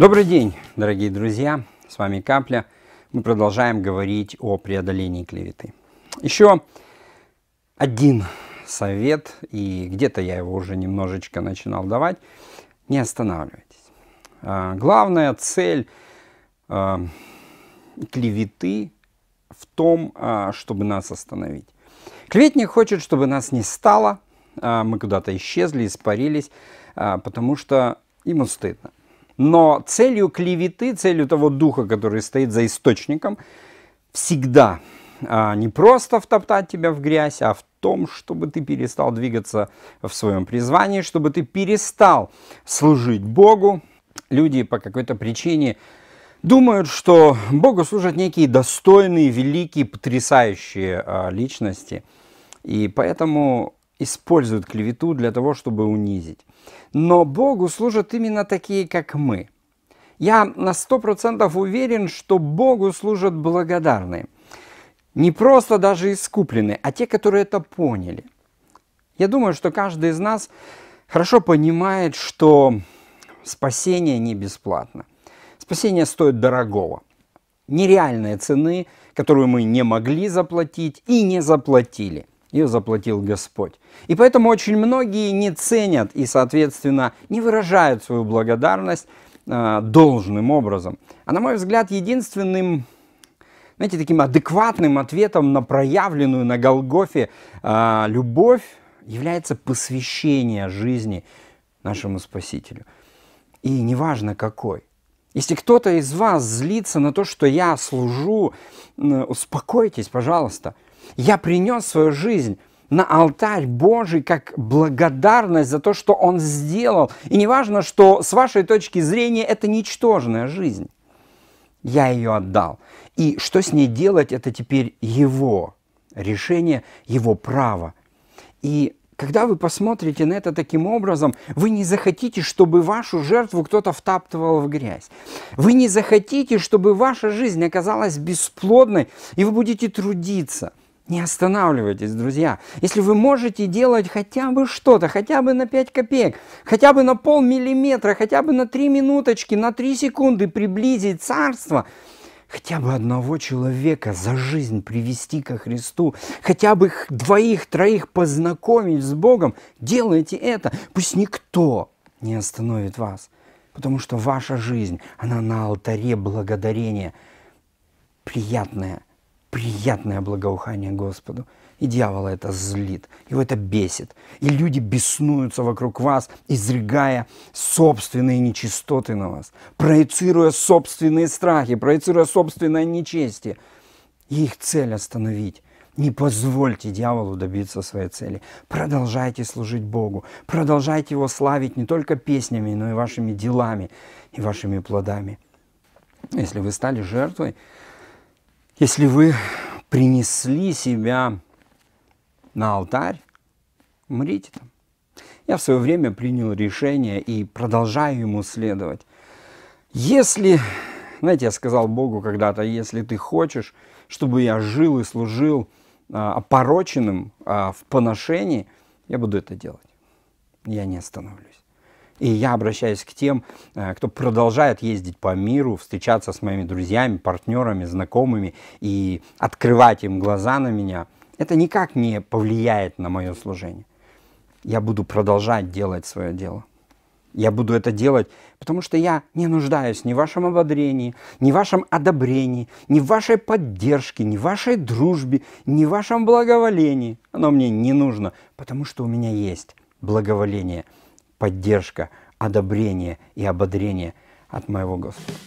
Добрый день, дорогие друзья! С вами Капля. Мы продолжаем говорить о преодолении клеветы. Еще один совет, и где-то я его уже немножечко начинал давать. Не останавливайтесь. А, главная цель а, клеветы в том, а, чтобы нас остановить. Клеветник хочет, чтобы нас не стало, мы куда-то исчезли, испарились, потому что ему стыдно. Но целью клеветы, целью того духа, который стоит за источником, всегда а, не просто втоптать тебя в грязь, а в том, чтобы ты перестал двигаться в своем призвании, чтобы ты перестал служить Богу. Люди по какой-то причине думают, что Богу служат некие достойные, великие, потрясающие а, личности. И поэтому используют клевету для того, чтобы унизить. Но Богу служат именно такие, как мы. Я на сто процентов уверен, что Богу служат благодарные. Не просто даже искупленные, а те, которые это поняли. Я думаю, что каждый из нас хорошо понимает, что спасение не бесплатно. Спасение стоит дорогого, нереальные цены, которую мы не могли заплатить и не заплатили – ее заплатил Господь. И поэтому очень многие не ценят и, соответственно, не выражают свою благодарность э, должным образом. А на мой взгляд, единственным, знаете, таким адекватным ответом на проявленную на Голгофе э, любовь является посвящение жизни нашему Спасителю. И неважно какой. Если кто-то из вас злится на то, что я служу, э, успокойтесь, пожалуйста – я принес свою жизнь на алтарь Божий как благодарность за то, что Он сделал. И неважно, что с вашей точки зрения это ничтожная жизнь. Я ее отдал. И что с ней делать, это теперь его решение, его право. И когда вы посмотрите на это таким образом, вы не захотите, чтобы вашу жертву кто-то втаптывал в грязь. Вы не захотите, чтобы ваша жизнь оказалась бесплодной, и вы будете трудиться – не останавливайтесь, друзья. Если вы можете делать хотя бы что-то, хотя бы на 5 копеек, хотя бы на полмиллиметра, хотя бы на 3 минуточки, на 3 секунды приблизить царство, хотя бы одного человека за жизнь привести ко Христу, хотя бы двоих, троих познакомить с Богом, делайте это. Пусть никто не остановит вас, потому что ваша жизнь, она на алтаре благодарения, приятная – приятное благоухание Господу. И дьявола это злит, его это бесит. И люди беснуются вокруг вас, изрыгая собственные нечистоты на вас, проецируя собственные страхи, проецируя собственное нечестие. И их цель остановить. Не позвольте дьяволу добиться своей цели. Продолжайте служить Богу. Продолжайте Его славить не только песнями, но и вашими делами и вашими плодами. Если вы стали жертвой, если вы принесли себя на алтарь, умрите там. Я в свое время принял решение и продолжаю ему следовать. Если, знаете, я сказал Богу когда-то, если ты хочешь, чтобы я жил и служил а, опороченным а, в поношении, я буду это делать. Я не остановлюсь. И я обращаюсь к тем, э, кто продолжает ездить по миру, встречаться с моими друзьями, партнерами, знакомыми и открывать им глаза на меня. Это никак не повлияет на мое служение. Я буду продолжать делать свое дело. Я буду это делать, потому что я не нуждаюсь ни в вашем ободрении, ни в вашем одобрении, ни в вашей поддержке, ни в вашей дружбе, ни в вашем благоволении. Оно мне не нужно, потому что у меня есть благоволение – поддержка, одобрение и ободрение от моего Господа.